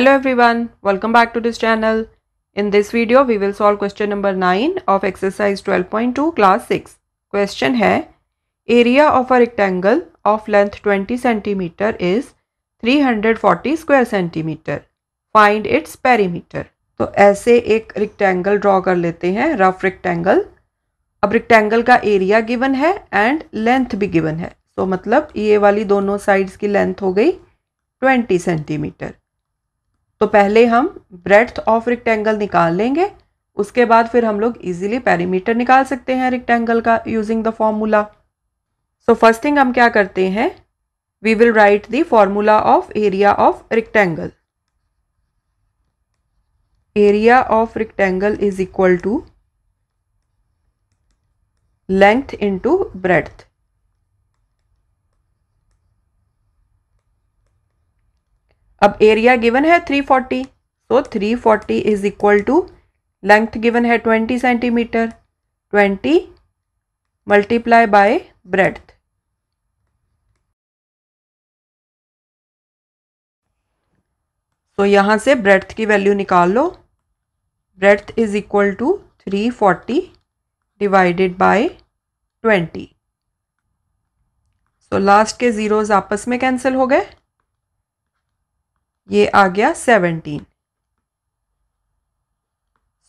Hello everyone, welcome back to this channel. In this video, we will solve question number 9 of exercise 12.2 class 6. Question है, area of a rectangle of length 20 cm is 340 square cm. Find its perimeter. तो ऐसे एक rectangle draw कर लेते हैं, rough rectangle. अब rectangle का area given है and length भी given है. तो so, मतलब ये वाली दोनों sides की length हो गई 20 centimeter. तो पहले हम ब्रेड ऑफ रिक्टेंगल निकाल लेंगे उसके बाद फिर हम लोग इजीली पैरीमीटर निकाल सकते हैं रिक्टेंगल का using the formula so first thing हम क्या करते हैं we will write the formula of area of rectangle area of rectangle is equal to length into breadth अब एरिया गिवन है 340 so so 340 forty is equal to length given है 20 centimetre 20 multiply by breadth तो यहाँ से breadth की value निकाल लो breadth is equal to three forty divided by twenty so last के ज़ीरोज़ आपस में कैंसिल हो गए ये आ गया seventeen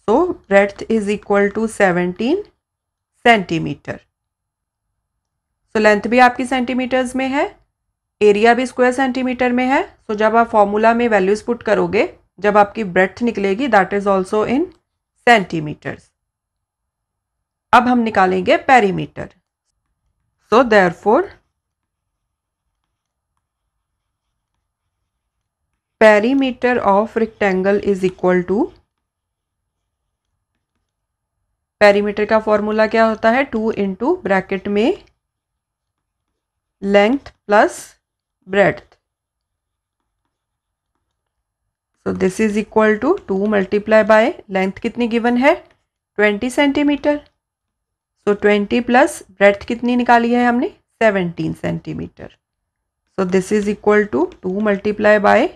so breadth is equal to seventeen centimetre so length भी आपकी सेंटीमीटर्स में है एरिया भी स्क्वायर सेंटीमीटर में है सो so जब आप फॉर्मूला में वैल्यूज पुट करोगे जब आपकी ब्रेथ निकलेगी that is also in centimetres अब हम निकालेंगे perimeter so therefore perimeter of rectangle is equal to perimeter का फॉर्मूला क्या होता है टू इंटू ब्रैकेट में length plus breadth so this is equal to two multiply by length कितनी given है twenty centimetre so twenty plus breadth कितनी निकाली है हमने seventeen centimetre so this is equal to two multiply by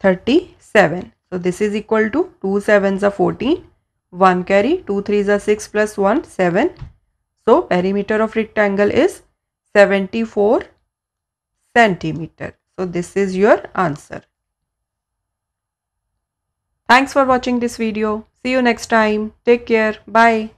37. So this is equal to 2 sevens are 14, 1 carry, 2 threes are 6 plus 1, 7. So perimeter of rectangle is 74 centimeter. So this is your answer. Thanks for watching this video. See you next time. Take care. Bye.